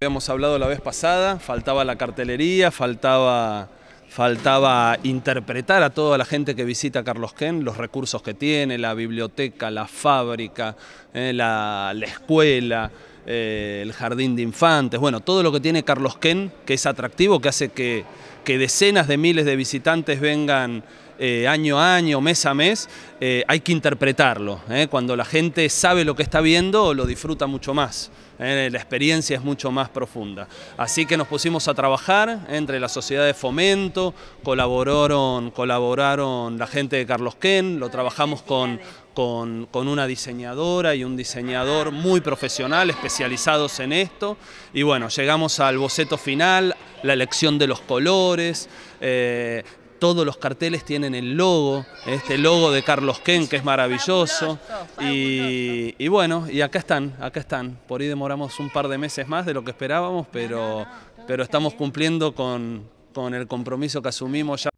Habíamos hablado la vez pasada, faltaba la cartelería, faltaba, faltaba interpretar a toda la gente que visita Carlos Ken, los recursos que tiene, la biblioteca, la fábrica, eh, la, escuela. Eh, el jardín de infantes, bueno, todo lo que tiene Carlos Ken, que es atractivo, que hace que, que decenas de miles de visitantes vengan eh, año a año, mes a mes, eh, hay que interpretarlo. Eh. Cuando la gente sabe lo que está viendo, lo disfruta mucho más. La experiencia es mucho más profunda. Así que nos pusimos a trabajar entre la sociedad de fomento, colaboraron, colaboraron la gente de Carlos Ken, lo trabajamos con, con, una diseñadora y un diseñador muy profesional, especializados en esto. Y bueno, llegamos al boceto final, la elección de los colores, todos los carteles tienen el logo, este logo de Carlos Ken, que es maravilloso. Y, bueno, y acá están, acá están. Por ahí demoramos un par de meses más de lo que esperábamos, pero, pero estamos cumpliendo con el compromiso que asumimos ya.